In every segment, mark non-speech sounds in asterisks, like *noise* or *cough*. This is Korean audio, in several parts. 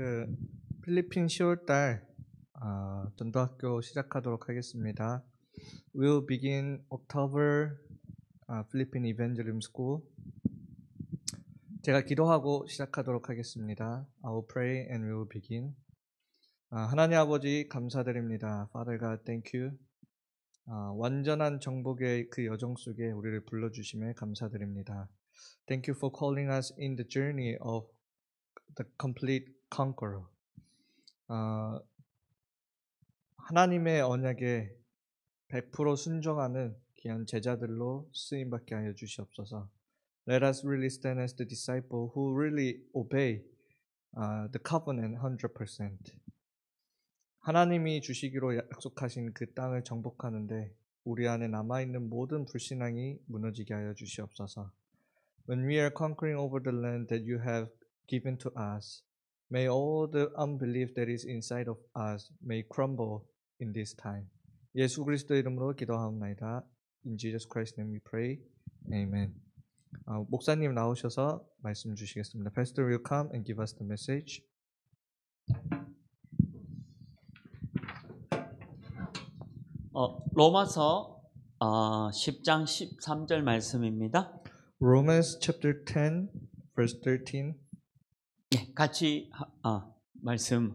그 필리핀 10월달 어, 전도학교 시작하도록 하겠습니다. We'll begin October uh, Philippine Evangelism School. 제가 기도하고 시작하도록 하겠습니다. I will pray and we will begin. 아, 하나님 아버지 감사드립니다. Father God, thank you. 아, 완전한 정복의 그 여정 속에 우리를 불러주심에 감사드립니다. Thank you for calling us in the journey of the complete conqueror. 어, 하나님의 언약에 100% 순종하는 귀한 제자들로 쓰임 받게 하여 주시옵소서. Let us really stand as the disciple who really obey uh, the covenant 100%. 하나님이 주시기로 약속하신 그 땅을 정복하는데 우리 안에 남아 있는 모든 불신앙이 무너지게 하여 주시옵소서. When we are conquering over the land that you have given to us, May all the unbelief that is inside of us may crumble in this time. 예수 그리스도 이름으로 기도하옵나이다. In Jesus Christ's name we pray. Amen. 아, 목사님 나오셔서 말씀 주시겠습니다. Pastor will come and give us the message. 어, 로마서 어, 10장 13절 말씀입니다. Romans chapter 10 verse 13. 같이 아, 말씀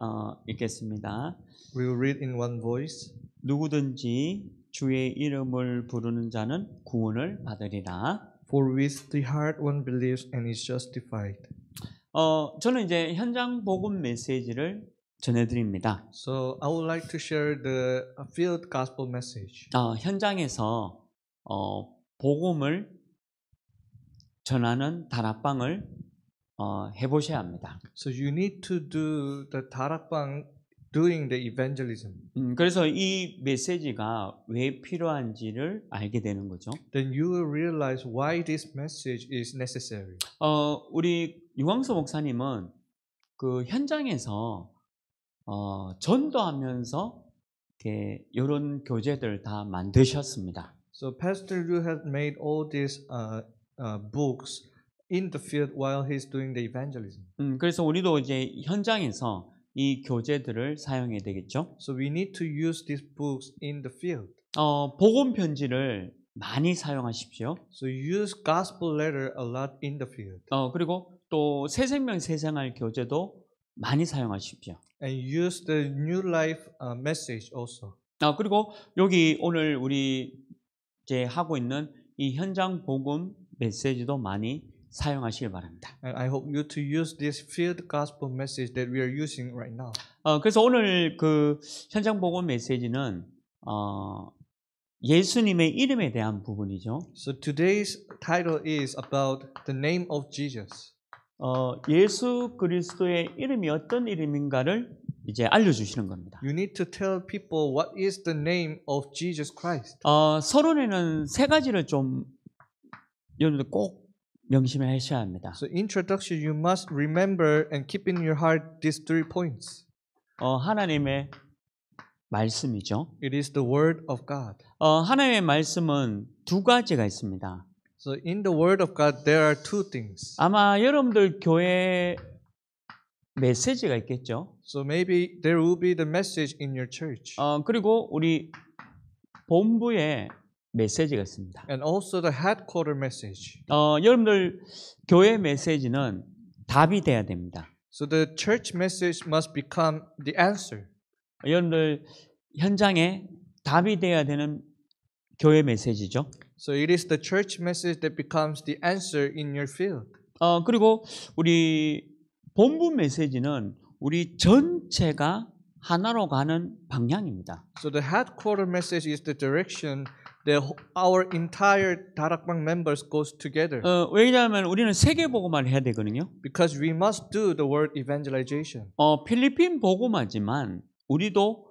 어, 읽겠습니다. We'll read in one voice. 누구든지 주의 이름을 부르는 자는 구원을 받으리라. For with the heart one believes and is justified. 어, 저는 이제 현장 복음 메시지를 전해드립니다. So I would like to share the field gospel message. 어, 현장에서 어, 복음을 전하는 다락방을 어, 해보셔야 합니다. So you need to do the 다락방 doing the evangelism. 음, 그래서 이 메시지가 왜 필요한지를 알게 되는 거죠. Then you will realize why this message is necessary. 어, 우리 유광수 목사님은 그 현장에서 어, 전도하면서 이렇게 이런 교재들 다 만드셨습니다. So Pastor Yu has made all these uh, uh, books. in the field while he's doing the evangelism. 음, 그래서 우리도 이제 현장에서 이 교재들을 사용해야 되겠죠. So we need to use these books in the field. 어, 복음 편지를 많이 사용하십시오. So use gospel letter a lot in the field. 어, 그리고 또 새 생명 세상을 교재도 많이 사용하십시오. And use the new life uh, message also. 아, 그리고 여기 오늘 우리 이제 하고 있는 이 현장 복음 메시지도 많이 사용하시길 바랍니다. And I hope you to use this field gospel message that we are using right now. 어, 그래서 오늘 그 현장 복음 메시지는 어, 예수님의 이름에 대한 부분이죠. So today's title is about the name of Jesus. 어, 예수 그리스도의 이름이 어떤 이름인가를 이제 알려주시는 겁니다. You need to tell people what is the name of Jesus Christ. 어, 서론에는 세 가지를 좀 여러분들 꼭 명심하셔야 합니다. So introduction you must remember and keep in your heart these three points. 어, 하나님의 말씀이죠. It is the word of God. 어, 하나님의 말씀은 두 가지가 있습니다. So in the word of God there are two things. 아마 여러분들 교회 메시지가 있겠죠. So maybe there will be the message in your church. 어, 그리고 우리 본부에 메시지가 있습니다. And also the headquarter message. 어, 여러분들 교회 메시지는 답이 돼야 됩니다. So the church message must become the answer. 여러분들 현장에 답이 돼야 되는 교회 메시지죠. So it is the church message that becomes the answer in your field. 어, 그리고 우리 본부 메시지는 우리 전체가 하나로 가는 방향입니다. So the headquarter message is the direction the our entire 다락방 members goes together. 어, 왜냐하면 우리는 세계 복음화 해야 되거든요. Because we must do the world evangelization. 어, 필리핀 복음하지만 우리도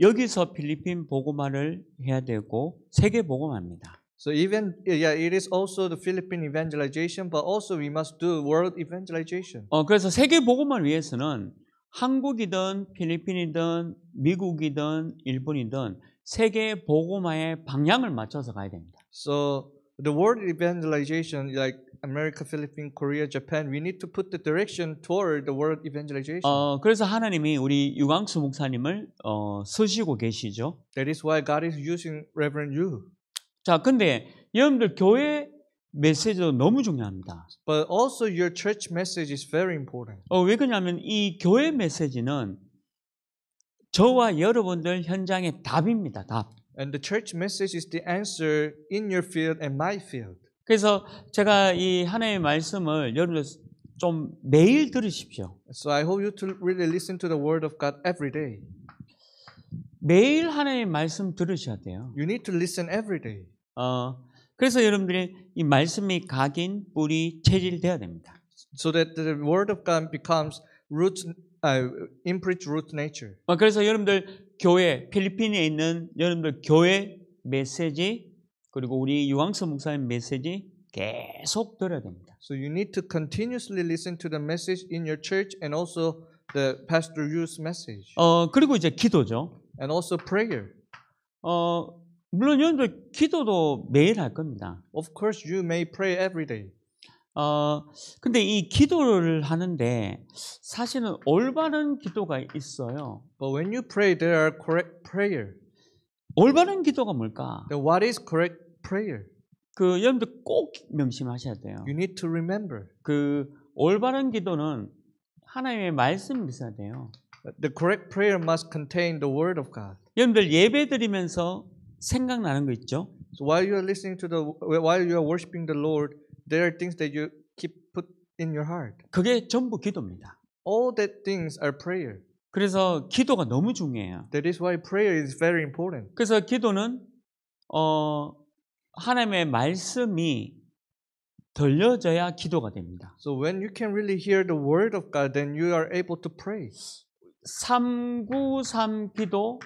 여기서 필리핀 복음화를 해야 되고 세계 복음화입니다. So even yeah, it is also the Philippine evangelization, but also we must do world evangelization. 어 그래서 세계 복음을 위해서는 한국이든 필리핀이든 미국이든 일본이든 세계 복음화의 방향을 맞춰서 가야 됩니다. So the world evangelization like America, Philippines, Korea, Japan, we need to put the direction toward the world evangelization. 어 그래서 하나님이 우리 유광수 목사님을 어 쓰시고 계시죠. That is why God is using Reverend Yu. 자, 근데 여러분들 교회 메시지도 너무 중요합니다. But also your church message is very important. 어왜 그러냐면 이 교회 메시지는 저와 여러분들 현장의 답입니다. 답. And the church message is the answer in your field and my field. 그래서 제가 이 하나님의 말씀을 여러분들 좀 매일 들으십시오. So I hope you to really listen to the word of God every day. 매일 하나님의 말씀 들으셔야 돼요. You need to listen every day. 어, 그래서 여러분들이 이 말씀이 각인 뿌리 체질 돼야 됩니다. So that the word of God becomes roots uh, imprint root nature. 그래서 여러분들 교회 필리핀에 있는 여러분들 교회 메시지 그리고 우리 유황서 목사님 메시지 계속 들어야 됩니다. So you need to continuously listen to the message in your church and also the pastor Yu's message. 어 그리고 이제 기도죠. And also prayer. 어 물론 여러분들 기도도 매일 할 겁니다. Of course you may pray every day. 어, 근데 이 기도를 하는데 사실은 올바른 기도가 있어요. But when you pray, there are correct prayer. 올바른 기도가 뭘까? t h e what is correct prayer? 그 여러분들 꼭 명심하셔야 돼요. You need to remember. 그 올바른 기도는 하나님의 말씀 이 믿어야 돼요. The correct prayer must contain the word of God. 여러분들 예배 드리면서 생각나는 거 있죠? So while you are listening to the while you are worshiping the Lord, There are things that you keep put in your heart. 그게 전부 기도입니다. All that things are prayer. 그래서 기도가 너무 중요해요. That is why prayer is very important. 그래서 기도는 어 하나님의 말씀이 들려져야 기도가 됩니다. So when you can really hear the word of God, then you are able to pray. 393 기도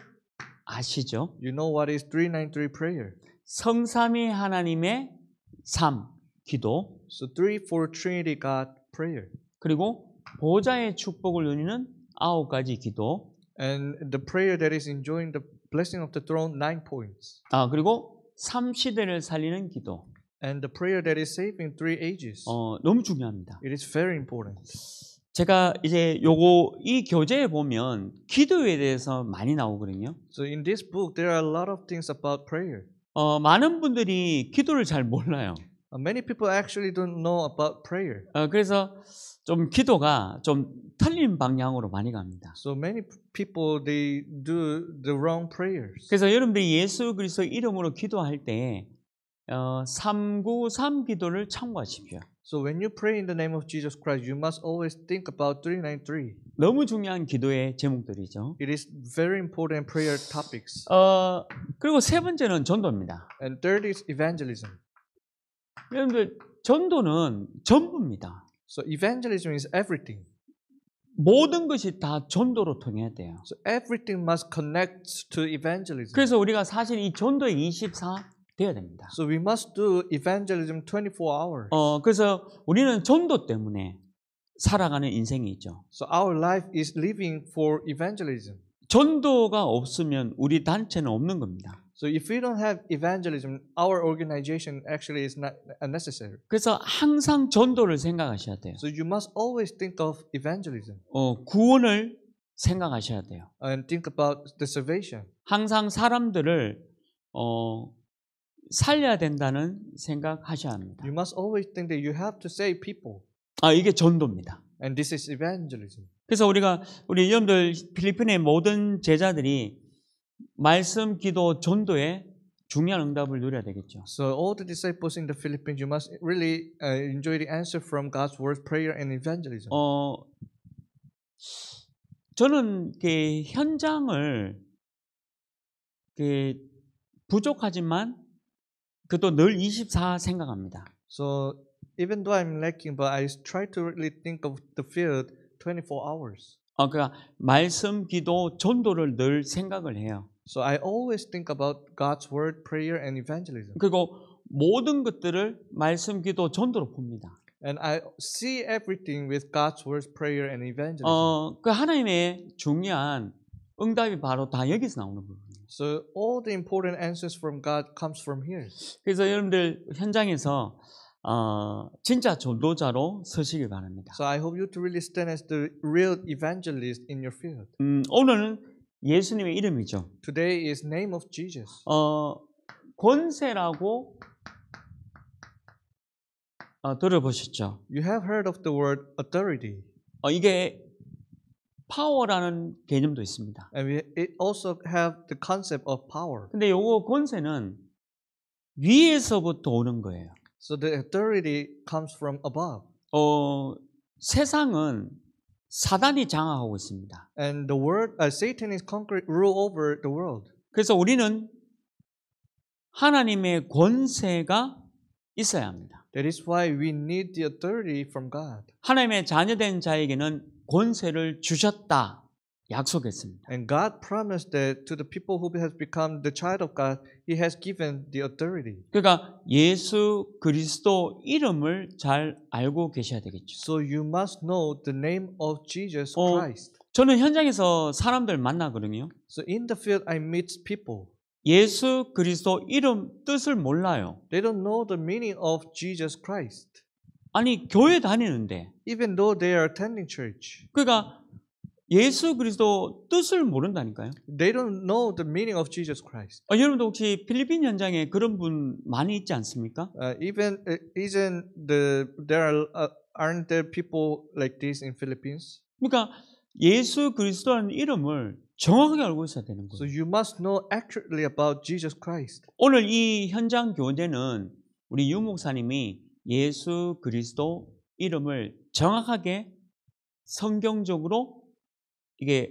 아시죠? You know what is 393 prayer? 성삼위 하나님의 삶 기도. So three for Trinity God prayer. 그리고 보좌의 축복을 누리는 아홉 가지 기도. And the prayer that is enjoying the blessing of the throne nine points. 아 그리고 삼 시대를 살리는 기도. And the prayer that is saving three ages. 어 너무 중요합니다. It is very important. 제가 이제 요거 이 교재에 보면 기도에 대해서 많이 나오거든요. So in this book there are a lot of things about prayer. 어 많은 분들이 기도를 잘 몰라요. Many people actually don't know about prayer. 어, 그래서 좀 기도가 좀 틀린 방향으로 많이 갑니다. So many people they do the wrong prayers. 그래서 여러분들이 예수 그리스도 이름으로 기도할 때 어, 393 기도를 참고하십시오. So when you pray in the name of Jesus Christ, you must always think about 393. 너무 중요한 기도의 제목들이죠. It is very important prayer topics. 어, 그리고 세 번째는 전도입니다. And third is evangelism. 여러분들 전도는 전부입니다. So evangelism is everything. 모든 것이 다 전도로 통해야 돼요. So everything must connect to evangelism. 그래서 우리가 사실 이 전도의 24 돼야 됩니다. So we must do evangelism 24 hours. 어, 그래서 우리는 전도 때문에 살아가는 인생이 있죠. So our life is living for evangelism. 전도가 없으면 우리 단체는 없는 겁니다. So if we don't have evangelism, our organization actually is not unnecessary. 그래서 항상 전도를 생각하셔야 돼요. So you must always think of evangelism. 어, 구원을 생각하셔야 돼요. And think about the salvation. 항상 사람들을 어, 살려야 된다는 생각하셔야 합니다. You must always think that you have to save people. 아, 이게 전도입니다. And this is evangelism. 그래서 우리가 우리 여러분들 필리핀의 모든 제자들이 말씀, 기도, 전도에 중요한 응답을 누려야 되겠죠. So all the disciples in the Philippines, you must really uh, enjoy the answer from God's word, prayer, and evangelism. 어, 저는 그 현장을 그 부족하지만 그도 늘 24 생각합니다. So even though I'm lacking, but I try to really think of the field 24 hours. 어, 그러니까 말씀, 기도, 전도를 늘 생각을 해요. So I always think about God's word, prayer, and evangelism. 그리고 모든 것들을 말씀, 기도, 전도로 봅니다. And I see everything with God's word, prayer, and evangelism. 어, 그 하나님의 중요한 응답이 바로 다 여기서 나오는 부분이에요. So all the important answers from God comes from here. 그래서 여러분들 현장에서 어, 진짜 전도자로 서시길 바랍니다. So I hope you to really stand as the real evangelist in your field. 음, 오늘은 예수님의 이름이죠. Today is name of Jesus. 어, 권세라고 어, 들어보셨죠? You have heard of the word authority. 어, 이게 파워라는 개념도 있습니다. And we it also have the concept of power. 근데 요거 권세는 위에서부터 오는 거예요. So the authority comes from above. 어, 세상은 사단이 장악하고 있습니다. And the world, uh, Satan is conquering, rule over the world. 그래서 우리는 하나님의 권세가 있어야 합니다. That is why we need the authority from God. 하나님의 자녀된 자에게는 권세를 주셨다. 약속했습니다. And God promised that to the people who has become the child of God, He has given the authority. 그러니까 예수 그리스도 이름을 잘 알고 계셔야 되겠죠. So you must know the name of Jesus 어, Christ. 저는 현장에서 사람들 만나거든요. So in the field I meet people. 예수 그리스도 이름 뜻을 몰라요. They don't know the meaning of Jesus Christ. 아니 교회 다니는데. Even though they are attending church. 그러니까 예수 그리스도 뜻을 모른다니까요. They don't know the meaning of Jesus Christ. 아, 여러분도 혹시 필리핀 현장에 그런 분 많이 있지 않습니까? Uh, even isn't the there are, uh, aren't there people like this in Philippines? 그러니까 예수 그리스도라는 이름을 정확하게 알고 있어야 되는 거예요. So you must know accurately about Jesus Christ. 오늘 이 현장 교대는 우리 유 목사님이 예수 그리스도 이름을 정확하게 성경적으로 이게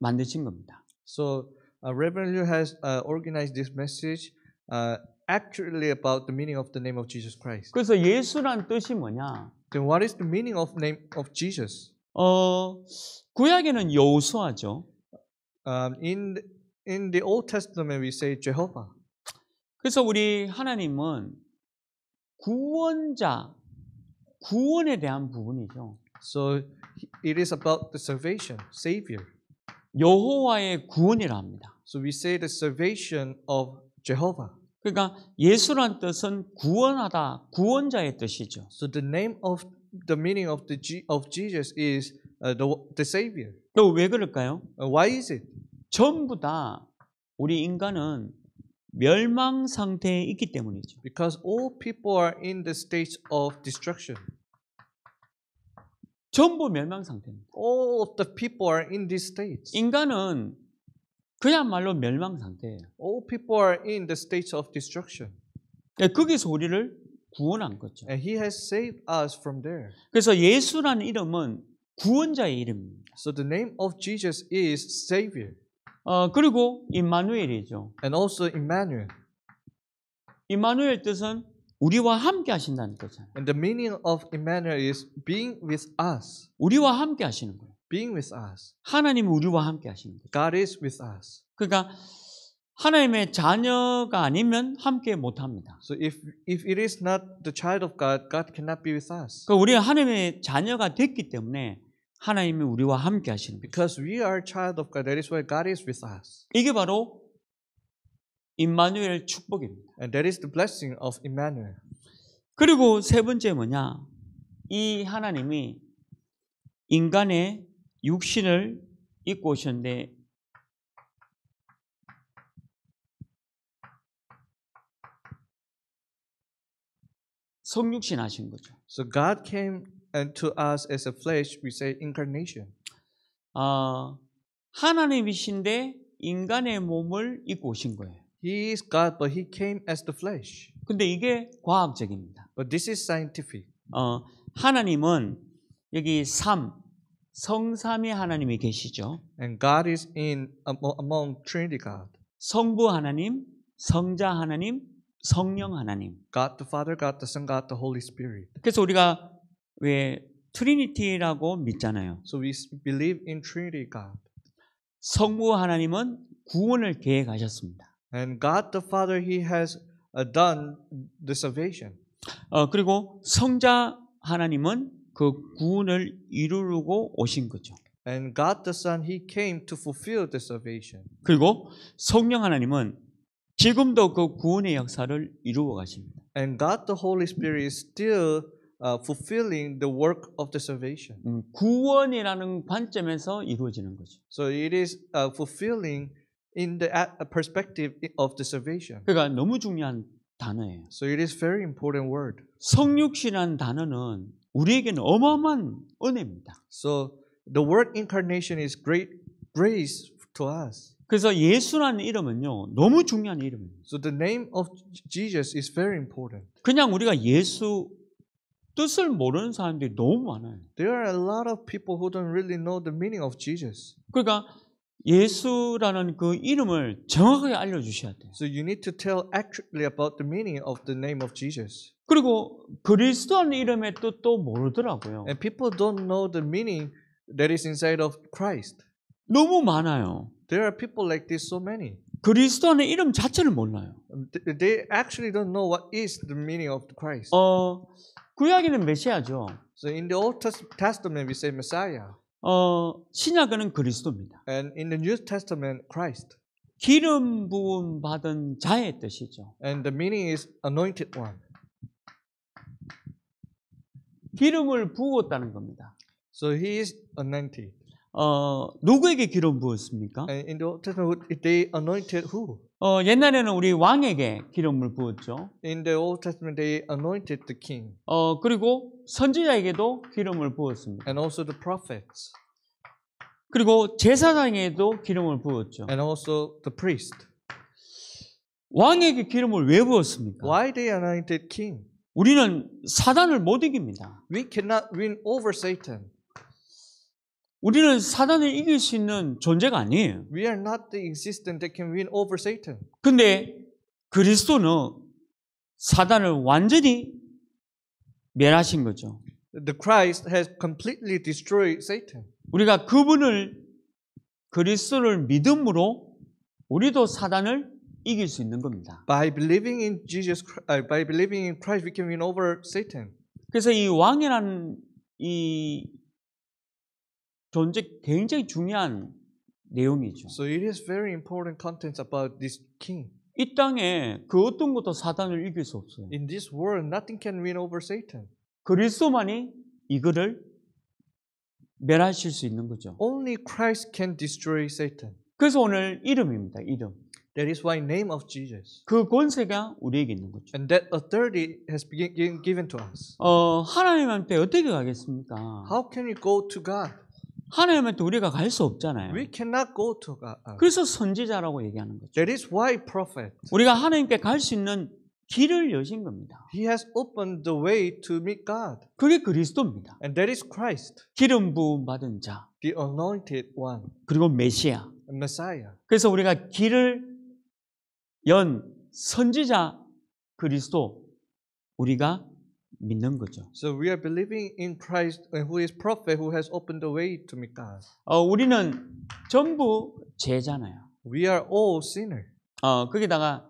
만드신 겁니다. So uh, Reverend Liu has uh, organized this message uh, accurately about the meaning of the name of Jesus Christ. 그래서 예수란 뜻이 뭐냐? Then what is the meaning of name of Jesus? 어 구약에는 여호수아죠. Um, in in the Old Testament we say Jehovah. 그래서 우리 하나님은 구원자 구원에 대한 부분이죠. So it is about the salvation, savior. 여호와의 구원이라 합니다. So we say the salvation of Jehovah. 그러니까 예수란 뜻은 구원하다, 구원자의 뜻이죠. So the name of the meaning of the of Jesus is uh, the the savior. 또 왜 그럴까요? why is it? 전부 다 우리 인간은 멸망 상태에 있기 때문이죠. Because all people are in the state of destruction. 전부 멸망 상태입니다. All of the people are in these states. 인간은 그야말로 멸망 상태예요. All people are in the states of destruction. 예, 거기서 우리를 구원한 거죠. And he has saved us from there. 그래서 예수라는 이름은 구원자의 이름입니다. So the name of Jesus is Savior. 어, 그리고 임마누엘이죠. And also Emmanuel. 임마누엘 뜻은 우리와 함께 하신다는 거잖아요. And the meaning of Emmanuel is being with us. 우리와 함께 하시는 거예요. Being with us. 하나님은 우리와 함께 하시는 거예요. God is with us. 그러니까 하나님의 자녀가 아니면 함께 못 합니다. So if if it is not the child of God, God cannot be with us. 그 우리 하나님의 자녀가 됐기 때문에 하나님이 우리와 함께 하시는. Because we are child of God, that is why God is with us. 이게 바로 임마누엘 축복입니다. And that is the blessing of Emmanuel. 그리고 세 번째 뭐냐? 이 하나님이 인간의 육신을 입고 오셨는데 성육신 하신 거죠. So God came to us as a flesh, we say incarnation. 아 하나님이신데 인간의 몸을 입고 오신 거예요. He is God, but he came as the flesh. 근데 이게 과학적입니다. But this is scientific. 어, 하나님은 여기 3 성삼위 하나님이 계시죠. And God is in among Trinity God. 성부 하나님, 성자 하나님, 성령 하나님. God the Father, God the Son, God the Holy Spirit. 그래서 우리가 왜 트리니티라고 믿잖아요. So we believe in Trinity God. 성부 하나님은 구원을 계획하셨습니다. And God the Father he has done the salvation. 어 그리고 성자 하나님은 그 구원을 이루려고 오신 거죠. And God the Son he came to fulfill the salvation. 그리고 성령 하나님은 지금도 그 구원의 역사를 이루어 가십니다. And God the Holy Spirit is still uh, fulfilling the work of the salvation. 음, 구원이라는 관점에서 이루어지는 거죠. So it is uh, fulfilling in the perspective of the salvation. 그러니까 너무 중요한 단어예요. So it is very important word. 성육신한 단어는 우리에게는 어마어마한 은혜입니다. So the word incarnation is great grace to us. 그래서 예수라는 이름은요 너무 중요한 이름입니다. So the name of Jesus is very important. 그냥 우리가 예수 뜻을 모르는 사람들이 너무 많아요. There are a lot of people who don't really know the meaning of Jesus. 그러니까 예수라는 그 이름을 정확하게 알려 주셔야 돼요. So you need to tell accurately about the meaning of the name of Jesus. 그리고 그리스도라는 이름의 뜻도 모르더라고요. And people don't know the meaning that is inside of Christ. 너무 많아요. There are people like this so many. 그리스도는 이름 자체를 몰라요. They actually don't know what is the meaning of Christ. 어 구약에는 메시아죠. So in the Old Testament we say Messiah. 어, 신약에는 그리스도입니다. And in the New Testament, Christ. 기름 부음 받은 자의 뜻이죠. And the meaning is anointed one. 기름을 부었다는 겁니다. So he is anointed. 어, 누구에게 기름 부었습니까? In the Old Testament, they anointed who? 어, 옛날에는 우리 왕에게 기름을 부었죠. In the Old Testament, they anointed the king. 어, 그리고 선지자에게도 기름을 부었습니다. And also the prophets. 그리고 제사장에게도 기름을 부었죠. And also the priest. 왕에게 기름을 왜 부었습니까? Why they anointed king? 우리는 사단을 못 이깁니다. We cannot win over Satan. 우리는 사단을 이길 수 있는 존재가 아니에요. We are not the existent that can win over Satan. 근데 그리스도는 사단을 완전히 멸하신 거죠. The Christ has completely destroyed Satan. 우리가 그분을 그리스도를 믿음으로 우리도 사단을 이길 수 있는 겁니다. By believing in Jesus, by believing in Christ, we can win over Satan. 그래서 이 왕이라는 이 존재 굉장히 중요한 내용이죠. So it is very important contents about this king. 이 땅에 그 어떤 것도 사단을 이길 수 없어요. In this world, nothing can win over Satan. 그리스도만이 이거를 멸하실 수 있는 거죠. Only Christ can destroy Satan. 그래서 오늘 이름입니다. 이름. That is why name of Jesus. 그 권세가 우리에게 있는 거죠. And that authority has been given to us. 어 하나님한테 어떻게 가겠습니까? How can we go to God? 하나님의 우리가 갈 수 없잖아요. We cannot go to God. 그래서 선지자라고 얘기하는 거죠. That is why prophet. 우리가 하나님께 갈 수 있는 길을 여신 겁니다. He has opened the way to meet God. 그게 그리스도입니다. And that is Christ. 기름 부음 받은 자. The anointed one. 그리고 메시아. Messiah. 그래서 우리가 길을 연 선지자 그리스도 우리가 믿는 거죠. So we are believing in Christ who is prophet who has opened the way to meet God. 어 우리는 전부 죄잖아요. We are all sinner. 어 거기다가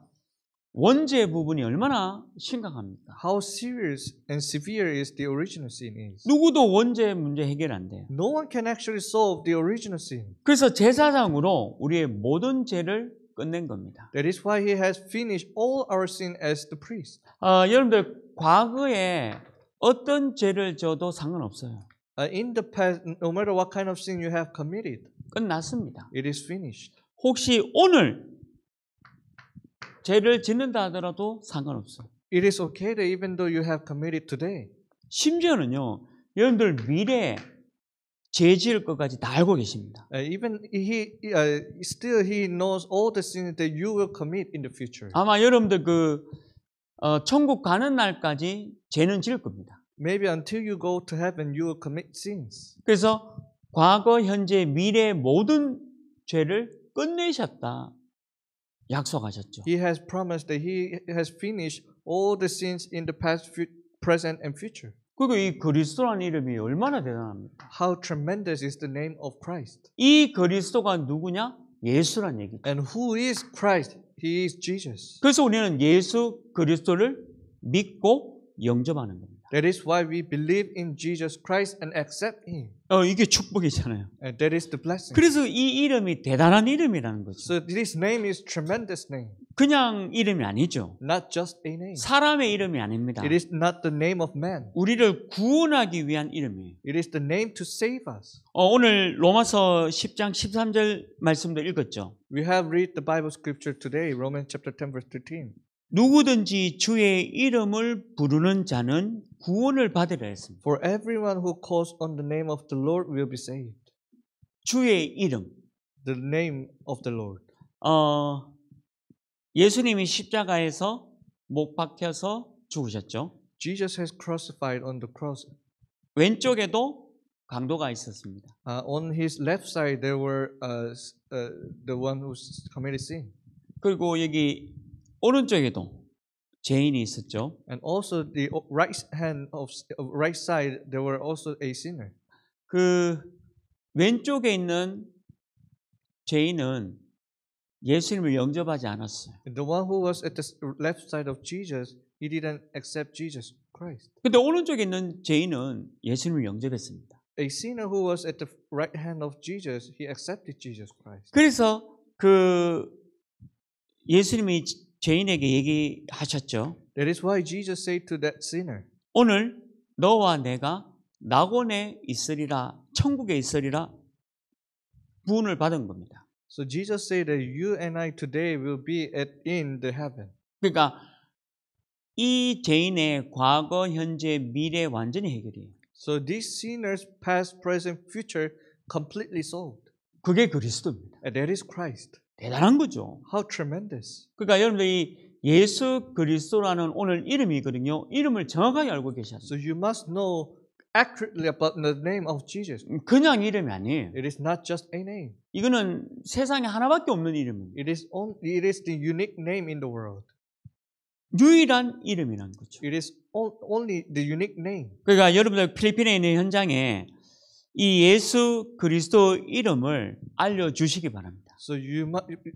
원죄 부분이 얼마나 심각합니까? How serious and severe is the original sin is. 누구도 원죄 문제 해결 안 돼요. No one can actually solve the original sin. 그래서 제사장으로 우리의 모든 죄를 끝낸 겁니다. That is why he has finished all our sin as the priest. 아, 여러분들 과거에 어떤 죄를 져도 상관없어요. in the past, no matter what kind of sin you have committed, 끝났습니다. It is finished. 혹시 오늘 죄를 짓는다 하더라도 상관없어요. It is okay that even though you have committed today. 심지어는요, 여러분들 미래 죄 지을 것까지 다 알고 계십니다. Uh, even he, uh, still he knows all the sins that you will commit in the future. 아마 여러분들 그 어, 천국 가는 날까지 죄는 지을 겁니다. Maybe until you go to heaven, you will commit sins. 그래서 과거, 현재, 미래 모든 죄를 끝내셨다. 약속하셨죠. He has promised that he has finished all the sins in the past, present, and future. 그리고 이 그리스도라는 이름이 얼마나 대단합니까? How tremendous is the name of Christ? 이 그리스도가 누구냐? 예수란 얘기죠. And who is Christ? He is Jesus. 그래서 우리는 예수 그리스도를 믿고 영접하는 겁니다. 것입니다. That is why we believe in Jesus Christ and accept Him. 어, 이게 축복이잖아요. And that is the blessing. 그래서 이 이름이 대단한 이름이라는 거죠. So this name is tremendous name. 그냥 이름이 아니죠. Not just a name. 사람의 이름이 아닙니다. It is not the name of man. 우리를 구원하기 위한 이름이에요. It is the name to save us. 어, 오늘 로마서 10장 13절 말씀도 읽었죠. We have read the Bible scripture today, Romans chapter 10 verse 13. 누구든지 주의 이름을 부르는 자는 구원을 받으라 했습니다. For everyone who calls on the name of the Lord will be saved. 주의 이름. The name of the Lord. 어, 예수님이 십자가에서 목 박혀서 죽으셨죠. Jesus has crucified on the cross. 왼쪽에도 강도가 있었습니다. Uh, on his left side there were uh, uh, the one who committed sin. 그리고 여기 오른쪽에도 죄인이 있었죠. And also the right hand of right side there were also a sinner. 그 왼쪽에 있는 죄인은 예수님을 영접하지 않았어요. The one who was at the left side of Jesus, he didn't accept Jesus Christ. 근데 오른쪽에 있는 죄인은 예수님을 영접했습니다. A sinner who was at the right hand of Jesus, he accepted Jesus Christ. 그래서 그 예수님이 죄인에게 얘기하셨죠. That is why Jesus said to that sinner, 오늘 너와 내가 낙원에 있으리라, 천국에 있으리라 부을 받은 겁니다. So Jesus said that you and I today will be at in the heaven. 그러니까 이 죄인의 과거, 현재, 미래 완전히 해결이에요. So this sinner's past, present, future completely solved. 그게 그리스도입니다. And that is Christ. 대단한 거죠. How tremendous. 그러니까 여러분들이 예수 그리스도라는 오늘 이름이거든요. 이름을 정확하게 알고 계셔야 돼요. So you must know accurately about the name of Jesus. 그냥 이름이 아니에요. It is not just a name. 이거는 세상에 하나밖에 없는 이름입니다. It is only it is the unique name in the world. 유일한 이름이란 거죠. It is only the unique name. 그러니까 여러분들 필리핀에 있는 현장에 이 예수 그리스도 이름을 알려 주시기 바랍니다. So you,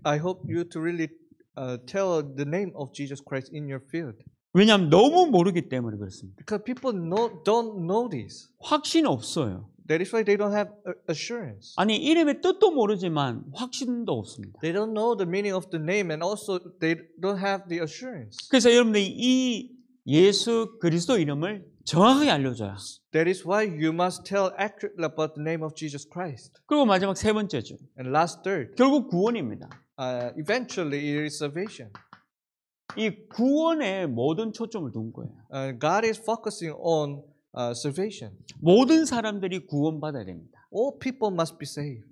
I hope you to really uh, tell the name of Jesus Christ in your field. 왜냐하면 너무 모르기 때문에 그렇습니다. Because people know, don't know this. 확신 없어요. That is why they don't have assurance. 아니 이름의 뜻도 모르지만 확신도 없습니다. They don't know the meaning of the name and also they don't have the assurance. 그래서 여러분들 이 예수 그리스도 이름을 정확하게 알려줘야. That is why you must tell accurately about the name of Jesus Christ. 그리고 마지막 세 번째죠. And last third. 결국 구원입니다. Uh, eventually it is salvation. 이 구원에 모든 초점을 둔 거예요. Uh, God is focusing on uh, salvation. 모든 사람들이 구원받아야 됩니다. All people must be saved.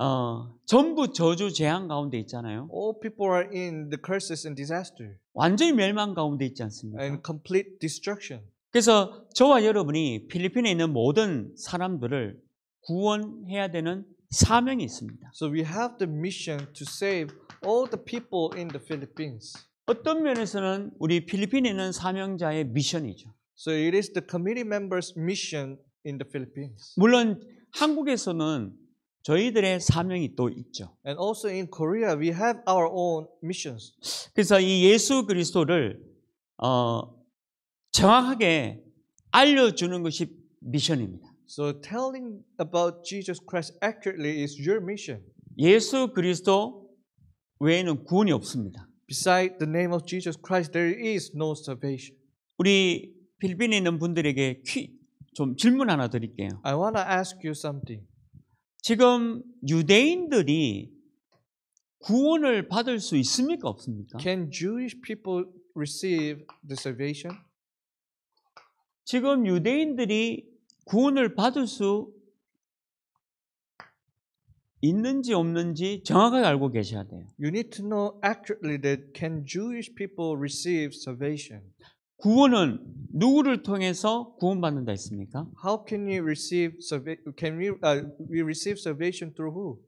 어, 전부 저주 재앙 가운데 있잖아요. All people are in the curses and disaster. 완전히 멸망 가운데 있지 않습니까? and complete destruction. 그래서 저와 여러분이 필리핀에 있는 모든 사람들을 구원해야 되는 사명이 있습니다. So we have the mission to save all the people in the Philippines. 어떤 면에서는 우리 필리핀에 있는 사명자의 미션이죠. So it is the committee members' mission in the Philippines. 물론 한국에서는 저희들의 사명이 또 있죠. And also in Korea we have our own missions. 그래서 이 예수 그리스도를 어, 정확하게 알려주는 것이 미션입니다. So telling about Jesus Christ accurately is your mission. 예수 그리스도 외에는 구원이 없습니다. Beside the name of Jesus Christ there is no salvation. 우리 필리핀에 있는 분들에게 퀴, 좀 질문 하나 드릴게요. I want to ask you something. 지금 유대인들이 구원을 받을 수 있습니까 없습니까? Can Jewish people receive the salvation? 지금 유대인들이 구원을 받을 수 있는지 없는지 정확하게 알고 계셔야 돼요. You need to know accurately that can Jewish people receive salvation? 구원은 누구를 통해서 구원받는다 했습니까? How can you receive can we uh, we receive salvation through who?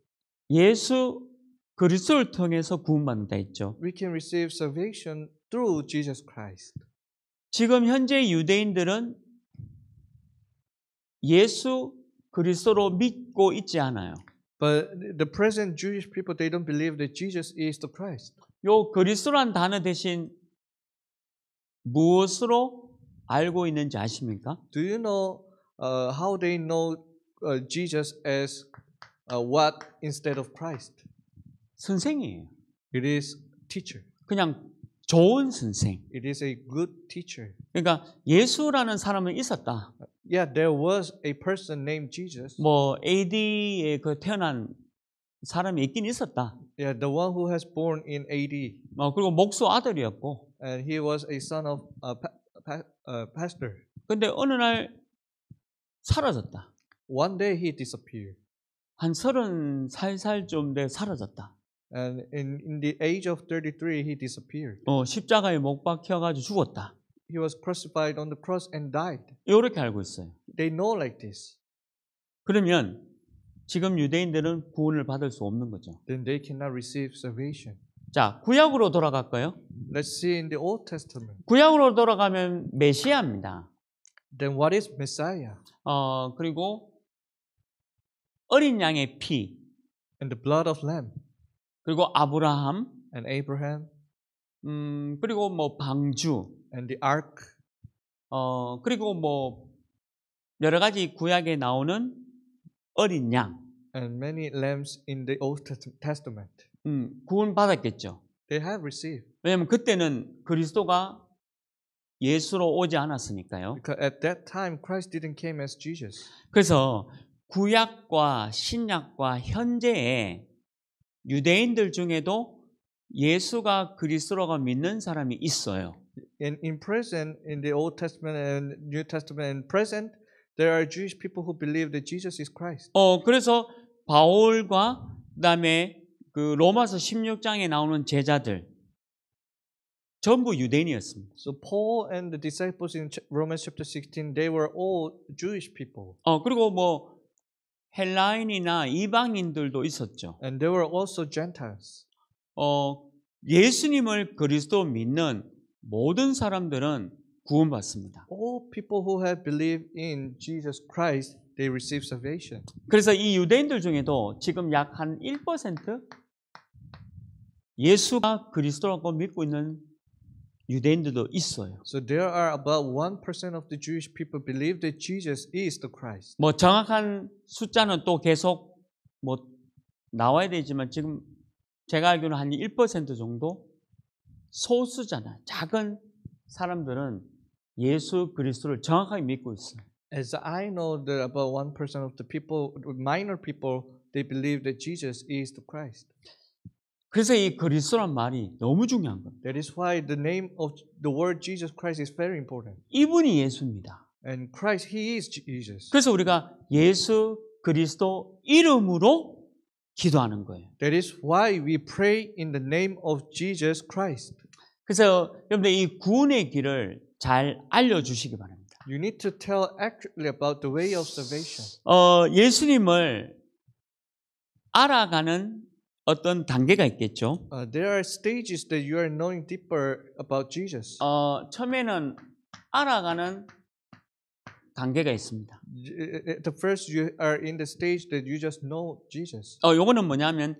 예수 그리스도를 통해서 구원받는다 했죠. We can receive salvation through Jesus Christ. 지금 현재 유대인들은 예수 그리스도로 믿고 있지 않아요. But the present Jewish people they don't believe that Jesus is the Christ. 요 그리스도란 단어 대신 무엇으로 알고 있는지 아십니까? Do you know uh, how they know uh, Jesus as uh, what instead of Christ? 선생이에요. It is teacher. 그냥 좋은 선생. It is a good teacher. 그러니까 예수라는 사람은 있었다. Yeah, there was a person named Jesus. 뭐 AD에 그 태어난 사람이 있긴 있었다. Yeah, the one who has born in AD. 어, 그리고 목수 아들이었고. and he was a son of a pa, pa, pastor. 근데 어느 날 사라졌다. One day he disappeared. 한 서른 살살쯤 돼 사라졌다. And in, in the age of 33 he disappeared. 어, 십자가에 못 박혀 가지고 죽었다. He was crucified on the cross and died. 이렇게 알고 있어요. They know like this. 그러면 지금 유대인들은 구원을 받을 수 없는 거죠. Then they cannot receive salvation. 자, 구약으로 돌아갈까요? Let's see in the Old Testament. 구약으로 돌아가면 메시아입니다. Then what is Messiah? 어, 그리고 어린 양의 피. And the blood of lamb. 그리고 아브라함. And Abraham. 음, 그리고 뭐 방주. And the ark. 어, 그리고 뭐 여러 가지 구약에 나오는 어린 양. And many lambs in the Old Testament. 음, 구원받았겠죠. They have received. 왜냐하면 그때는 그리스도가 예수로 오지 않았으니까요. Because at that time Christ didn't came as Jesus. 그래서 구약과 신약과 현재의 유대인들 중에도 예수가 그리스도라고 믿는 사람이 있어요. In, in present, in the Old Testament and New Testament and present, there are Jewish people who believe that Jesus is Christ. 어, 그래서 바울과 그다음에 그 로마서 16장에 나오는 제자들 전부 유대인이었습니다. So Paul and the disciples in Romans chapter 16 they were all Jewish people. 어 그리고 뭐 헬라인이나 이방인들도 있었죠. And there were also Gentiles. 어 예수님을 그리스도 믿는 모든 사람들은 구원받습니다. All people who have believed in Jesus Christ they receive salvation. 그래서 이 유대인들 중에도 지금 약한1% 예수가 그리스도라고 믿고 있는 유대인들도 있어요. So there are about 1% of the Jewish people believe that Jesus is the Christ. 뭐 정확한 숫자는 또 계속 뭐 나와야 되지만 지금 제가 알기로는 한 1% 정도 소수잖아요. 작은 사람들은 예수 그리스도를 정확하게 믿고 있어요. As I know that about 1% of the people minor people they believe that Jesus is the Christ. 그래서 이 그리스도란 말이 너무 중요한 겁니다. That is why the name of the word Jesus Christ is very important. 이분이 예수입니다. And Christ he is Jesus. 그래서 우리가 예수 그리스도 이름으로 기도하는 거예요. That is why we pray in the name of Jesus Christ. 그래서 여러분들 이 구원의 길을 잘 알려 주시기 바랍니다. You need to tell accurately about the way of salvation. 어, 예수님을 알아가는 어떤 단계가 있겠죠. Uh, there are stages that you are knowing deeper about Jesus. 어, 처음에는 알아가는 단계가 있습니다. At the first you are in the stage that you just know Jesus. 어, 요거는 뭐냐면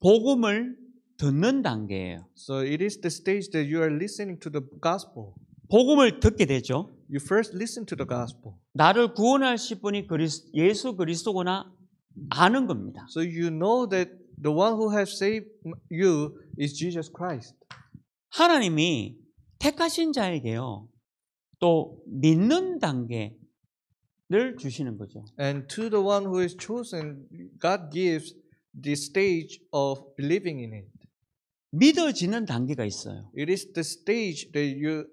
복음을 듣는 단계예요. So it is the stage that you are listening to the gospel. 복음을 듣게 되죠. You first listen to the gospel. 나를 구원하실 분이 그리스, 예수 그리스도구나 아는 겁니다. So you know that the one who has saved you is Jesus Christ. 하나님이 택하신 자에게요. 또 믿는 단계를 주시는 거죠. And to the one who is chosen, God gives the stage of believing in it. 믿어지는 단계가 있어요. It is the stage that you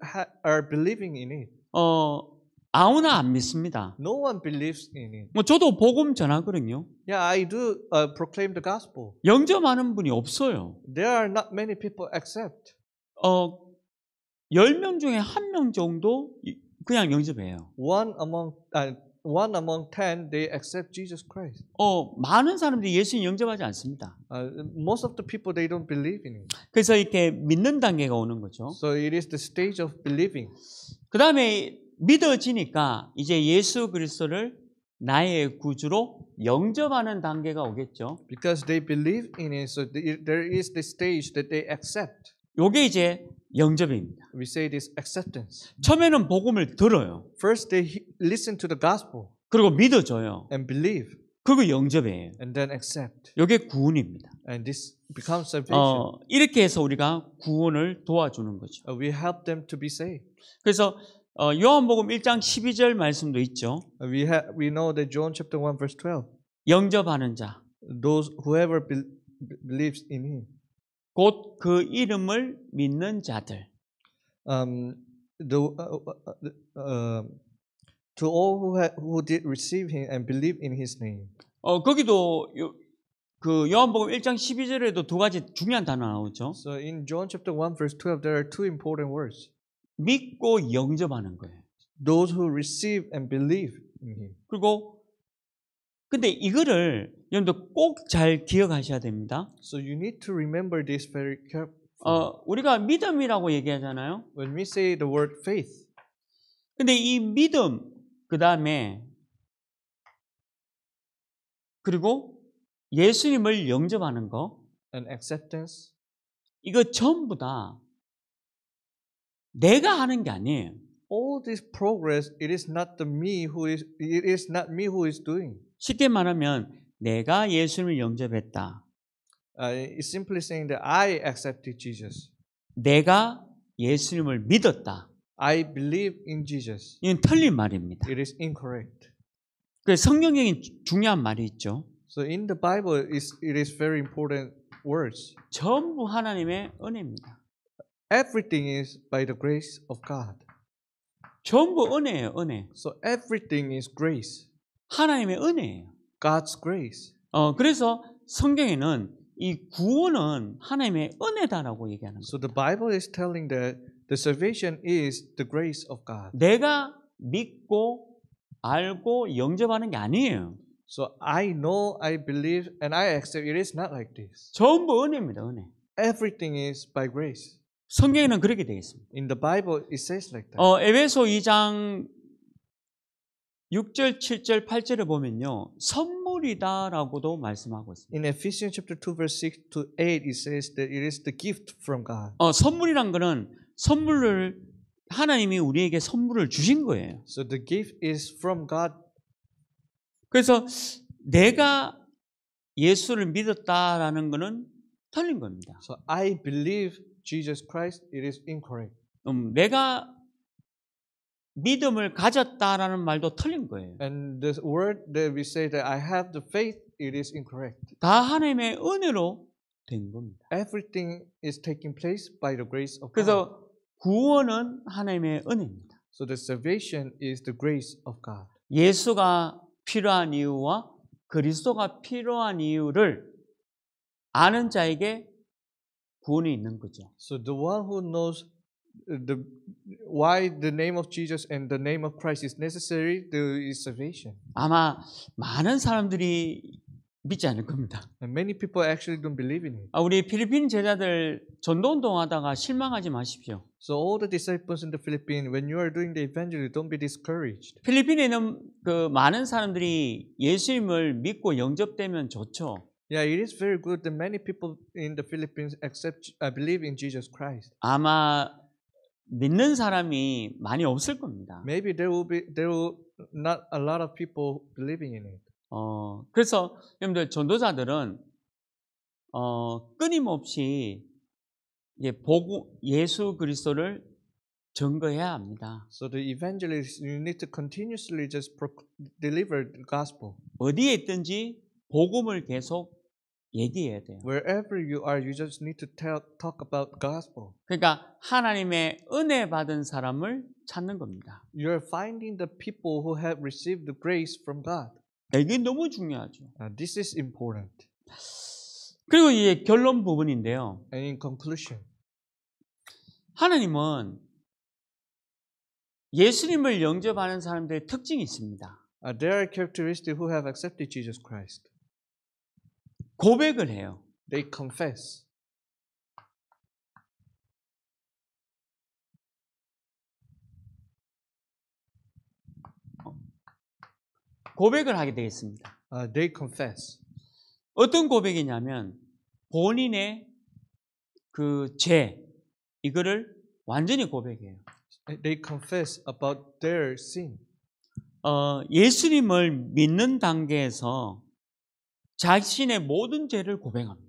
are believing in it. 어 아무나 안 믿습니다. No one believes in it. 뭐 저도 복음 전하거든요. Yeah, I do uh, proclaim the gospel. 영접하는 분이 없어요. There are not many people accept. 어, 10명 중에 한 명 정도 그냥 영접해요. One among uh, one among 10 they accept Jesus Christ. 어, 많은 사람들이 예수님 영접하지 않습니다. Uh, most of the people they don't believe in it. 그래서 이렇게 믿는 단계가 오는 거죠. So it is the stage of believing. 그다음에 믿어지니까 이제 예수 그리스도를 나의 구주로 영접하는 단계가 오겠죠. Because they believe in it, so there is the stage that they accept. 요게 이제 영접입니다. We say this acceptance. 처음에는 복음을 들어요. First they listen to the gospel. 그리고 믿어줘요. And believe. 그리고 영접이에요. And then accept. 이게 구원입니다. And this becomes salvation. 어, 이렇게 해서 우리가 구원을 도와주는 거죠. We help them to be saved. 그래서 어, 요한복음 1장 12절 말씀도 있죠. We have, we know that John chapter 1 verse 12. 영접하는 자. Those whoever believes in him. 곧 그 이름을 믿는 자들. Um, the, uh, uh, to all who, ha, who did receive him and believe in his name. 어 거기도 요, 그 요한복음 1장 12절에도 두 가지 중요한 단어 나오죠. So in John chapter 1 verse 12 there are two important words. 믿고 영접하는 거예요. Those who receive and believe in him. 그리고 근데 이거를 여러분들 꼭 잘 기억하셔야 됩니다. So you need to remember this very carefully. 어, 우리가 믿음이라고 얘기하잖아요. When we say the word faith. 근데 이 믿음 그다음에 그리고 예수님을 영접하는 거 and acceptance 이거 전부 다 내가 하는 게 아니에요. All this progress, it is not the me who is, it is not me who is doing. 쉽게 말하면 내가 예수님을 영접했다. Uh, it's simply saying that I accepted Jesus. 내가 예수님을 믿었다. I believe in Jesus. 이건 틀린 말입니다. It is incorrect. 그 성경에 중요한 말이 있죠. So in the Bible, it is very important words. 전부 하나님의 은혜입니다. Everything is by the grace of God. 전부 은혜예요, 은혜. So everything is grace. 하나님의 은혜예요. God's grace. 어, 그래서 성경에는 이 구원은 하나님의 은혜다라고 얘기하는 거예요. So the Bible is telling that the salvation is the grace of God. 내가 믿고 알고 영접하는 게 아니에요. So I know, I believe, and I accept. It is not like this. 전부 은혜입니다, 은혜. Everything is by grace. 성경에는 그렇게 되어 있습니다. In the Bible it says like that. 어, 에베소 2장 6절, 7절, 8절을 보면요. 선물이다라고도 말씀하고 있습니다. In Ephesians chapter 2 verse 6 to 8 it says that it is the gift from God. 어, 선물이란 거는 선물을 하나님이 우리에게 선물을 주신 거예요. So the gift is from God. 그래서 내가 예수를 믿었다라는 거는 틀린 겁니다. So I believe Jesus Christ, it is incorrect. 음, 내가 믿음을 가졌다라는 말도 틀린 거예요. And the word that we say that I have the faith, it is incorrect. 다 하나님의 은혜로 된 겁니다. Everything is taking place by the grace of God. 그래서 구원은 하나님의 은혜입니다. So the salvation is the grace of God. 예수가 필요한 이유와 그리스도가 필요한 이유를 아는 자에게 구원이 있는 거죠. So the one who knows the why the name of Jesus and the name of Christ is necessary to is salvation. 아마 많은 사람들이 믿지 않을 겁니다. And many people actually don't believe in it. 아, 우리 필리핀 제자들 전도 운동하다가 실망하지 마십시오. So all the disciples in the Philippines, when you are doing the evangelism, don't be discouraged. 필리핀에는 그 많은 사람들이 예수님을 믿고 영접되면 좋죠. Yeah, it is very good that many people in the Philippines accept, uh, believe in Jesus Christ. 아마 믿는 사람이 많이 없을 겁니다. Maybe there will be there will not a lot of people believing in it. 어, 그래서 여러분들 전도자들은 어, 끊임없이 예, 보고 예수 그리스도를 증거해야 합니다. So the evangelists you need to continuously just deliver the gospel. 어디에 있든지 복음을 계속 얘기해야 돼요. Wherever you are, you just need to tell, talk about gospel. 그러니까 하나님의 은혜 받은 사람을 찾는 겁니다. You're finding the people who have received the grace from God. 이게 너무 중요하죠. Now, this is important. 그리고 이제 결론 부분인데요. And in conclusion, 하나님은 예수님을 영접하는 사람들의 특징이 있습니다. Uh, there are characteristics who have accepted Jesus Christ. 고백을 해요. They confess. 고백을 하게 되겠습니다. Uh, they confess. 어떤 고백이냐면 본인의 그 죄 이거를 완전히 고백해요. They confess about their sin. 어, 예수님을 믿는 단계에서 자신의 모든 죄를 고백합니다.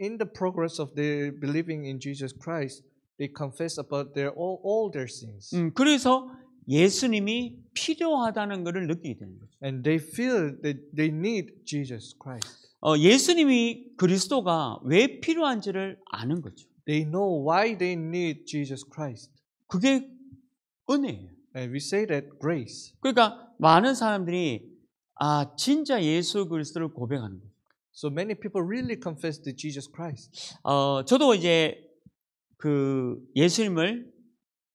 In the progress of their believing in Jesus Christ, they confess about their all, all their sins. 음, 그래서 예수님이 필요하다는 것을 느끼게 되는 거죠. And they feel that they need Jesus Christ. 어, 예수님이 그리스도가 왜 필요한지를 아는 거죠. They know why they need Jesus Christ. 그게 은혜예요. And we say that grace. 그러니까 많은 사람들이 아 진짜 예수 그리스도를 고백하는 거예요. So many people really confess to Jesus Christ. 어 저도 이제 그 예수님을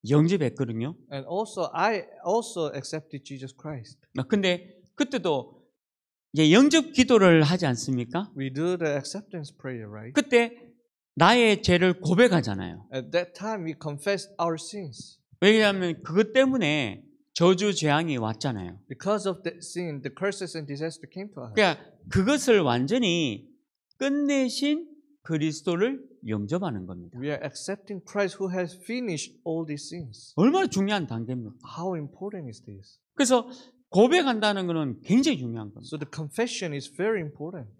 영접했거든요. And also I also accepted Jesus Christ. 근데 그때도 이제 영접 기도를 하지 않습니까? We do the acceptance prayer, right? 그때 나의 죄를 고백하잖아요. At that time we confess our sins. 왜냐하면 그것 때문에 저주 재앙이 왔잖아요. Because of the sin, the curses and disaster came to us. 그러니까 그것을 완전히 끝내신 그리스도를 영접하는 겁니다. We are accepting Christ who has finished all these sins. 얼마나 중요한 단계입니까? How important is this? 그래서 고백한다는 것은 굉장히 중요한 겁니다. So the confession is very important.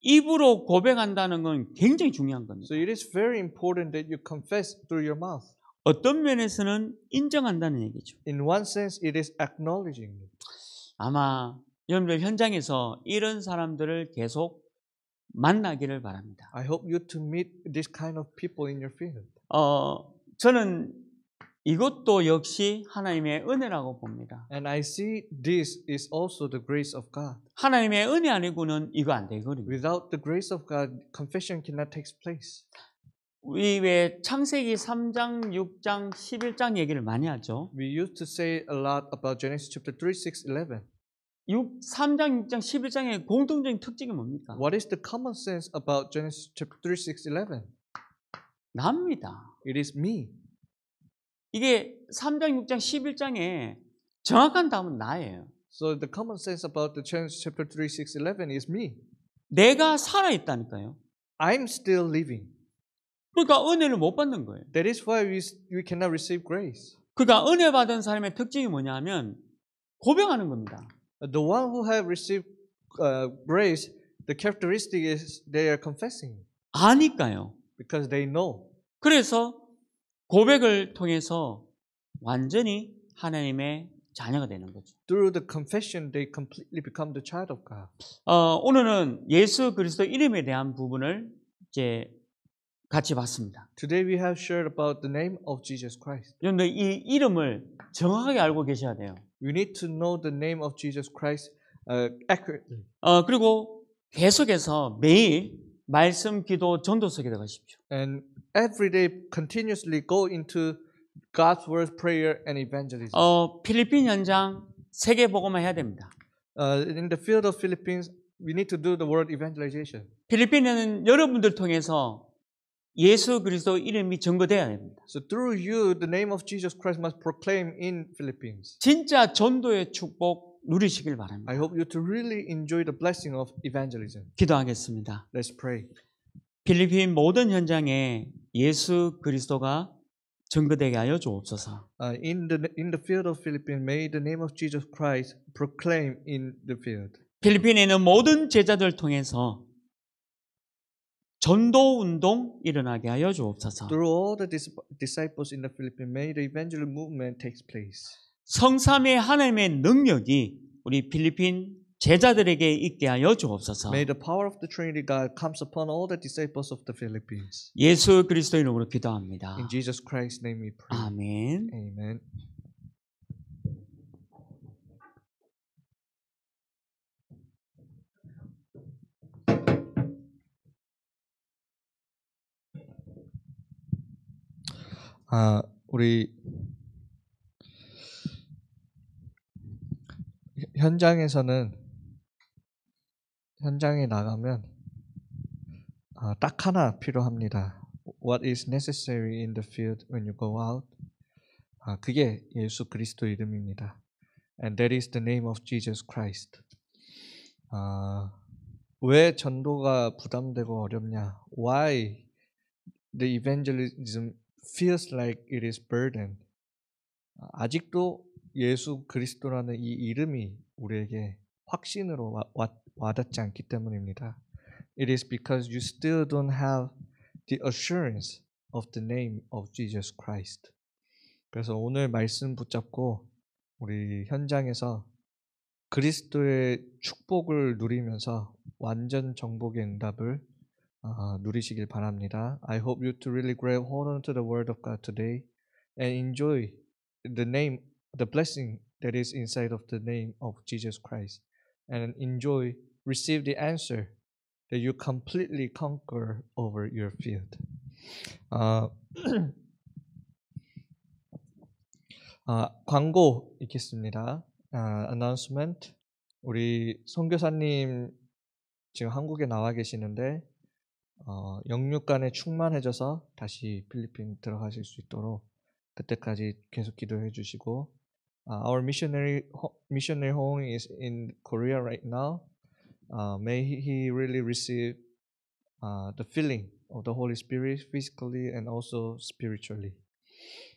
입으로 고백한다는 건 굉장히 중요한 겁니다. So it is very important that you confess through your mouth. 어떤 면에서는 인정한다는 얘기죠. In one sense, it is acknowledging. 아마 여러분들 현장에서 이런 사람들을 계속 만나기를 바랍니다. I hope you to meet this kind of people in your field. 어, 저는 이것도 역시 하나님의 은혜라고 봅니다. And I see this is also the grace of God. 하나님의 은혜 아니고는 이거 안 되거든요. Without the grace of God, confession cannot take place. 우리 왜 창세기 3장, 6장, 11장 얘기를 많이 하죠. We used to say a lot about Genesis chapter 3, 6, 11. 6, 3장, 6장, 11장의 공통적인 특징이 뭡니까? What is the common sense about Genesis chapter 3, 6, 11? 납니다. It is me. 이게 3장, 6장, 1 1장의 정확한 답은 나예요. So the common sense about the Genesis chapter 3, 6, 11 is me. 내가 살아 있다니까요. I'm still living. 그러니까 은혜를 못 받는 거예요. That is why we, we cannot receive grace. 그러니까 은혜 받은 사람의 특징이 뭐냐면 고백하는 겁니다. The one who have received uh, grace, the characteristic is they are confessing. 아니까요. Because they know. 그래서 고백을 통해서 완전히 하나님의 자녀가 되는 거죠. Through the confession, they completely become the child of God. 어, 오늘은 예수 그리스도 이름에 대한 부분을 이제 같이 봤습니다. Today we have shared about the name of Jesus Christ. 여러분들 이 이름을 정확하게 알고 계셔야 돼요. You need to know the name of Jesus Christ uh, accurately. 어 그리고 계속해서 매일 말씀 기도 전도 속에 들어가십시오. And every day continuously go into God's word, prayer, and evangelism. 어 필리핀 현장 세계 복음화 해야 됩니다. Uh, in the field of Philippines, we need to do the world evangelization. 필리핀에는 여러분들 통해서 예수 그리스도 이름이 증거돼야 됩니다. So through you the name of Jesus Christ must proclaim in Philippines. 진짜 전도의 축복 누리시길 바랍니다. I hope you to really enjoy the blessing of evangelism. 기도하겠습니다. Let's pray. 필리핀 모든 현장에 예수 그리스도가 증거되게 하여 주옵소서. Uh, in the in the field of Philippines, may the name of Jesus Christ proclaim in the field. 필리핀에 있는 모든 제자들 통해서 전도 운동 일어나게 하여 주옵소서. Through all the dis- disciples in the Philippines, may the evangel movement takes place. 성삼의 하나님의 능력이 우리 필리핀 제자들에게 있게 하여 주옵소서. May the power of the Trinity God comes upon all the disciples of the Philippines. 예수 그리스도 이름으로 기도합니다. In Jesus Christ's name we pray. 아멘. Amen. 아, 우리 현장에서는 현장에 나가면 아, 딱 하나 필요합니다. What is necessary in the field when you go out? 아, 그게 예수 그리스도 이름입니다. And that is the name of Jesus Christ. 아, 왜 전도가 부담되고 어렵냐? Why the evangelism feels like it is burden. 아직도 예수 그리스도라는 이 이름이 우리에게 확신으로 와, 와, 와닿지 않기 때문입니다. It is because you still don't have the assurance of the name of Jesus Christ. 그래서 오늘 말씀 붙잡고 우리 현장에서 그리스도의 축복을 누리면서 완전 정복의 응답을 누리시길 바랍니다. I hope you to really grab hold on to the word of God today and enjoy the name, the blessing that is inside of the name of Jesus Christ and enjoy, receive the answer that you completely conquer over your field. 아, *clears throat* 아, 광고 있겠습니다. 아, announcement. 우리 선교사님 지금 한국에 나와 계시는데 어, 영육간에 충만해져서 다시 필리핀 들어가실 수 있도록 그때까지 계속 기도해 주시고 uh, our missionary missionary Hong is in Korea right now. Uh, may he really receive uh, the filling of the Holy Spirit physically and also spiritually.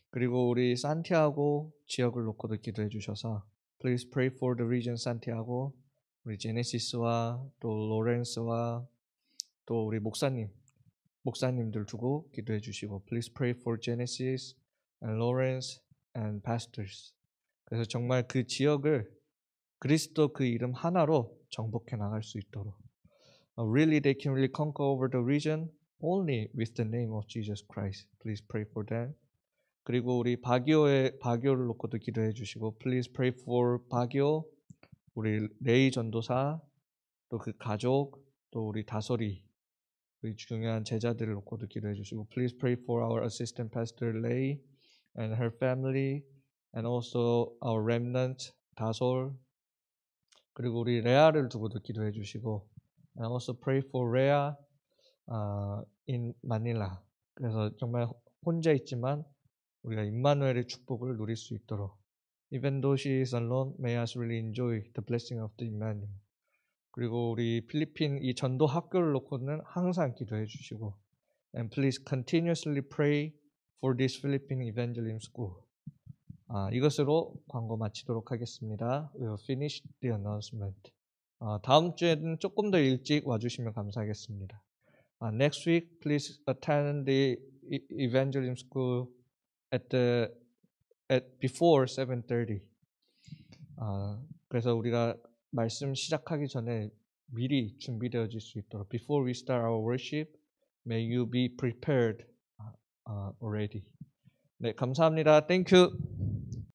그리고 우리 산티아고 지역을 놓고도 기도해 주셔서 please pray for the region 산티아고 우리 제네시스와 또 로렌스와 또 우리 목사님 목사님들 두고 기도해 주시고 please pray for Genesis and Lawrence and pastors. 그래서 정말 그 지역을 그리스도 그 이름 하나로 정복해 나갈 수 있도록 really they can really conquer over the region only with the name of Jesus Christ. Please pray for them. 그리고 우리 바기오의 바기오를 놓고도 기도해 주시고 please pray for 바기오 우리 레이 전도사 또 그 가족 또 우리 다솔이 우리 중요한 제자들을 놓고도 기도해 주시고 please pray for our assistant pastor l e i and her family and also our remnant 다솔 그리고 우리 레아를 두고도 기도해 주시고 and also pray for Rhea uh, in Manila 그래서 정말 혼자 있지만 우리가 임마누엘의 축복을 누릴 수 있도록 even though she is alone may us really enjoy the blessing of the Emmanuel 그리고 우리 필리핀 이 전도 학교를 놓고는 항상 기도해 주시고 and please continuously pray for this Philippine Evangelism School. 아, 이것으로 광고 마치도록 하겠습니다. We will finish the announcement. 아, 다음 주에는 조금 더 일찍 와주시면 감사하겠습니다. 아, next week, please attend the Evangelism School at the at before 7:30. 아, 그래서 우리가 말씀 시작하기 전에 미리 준비되어질 수 있도록 Before we start our worship, may you be prepared already. 네, 감사합니다. Thank you.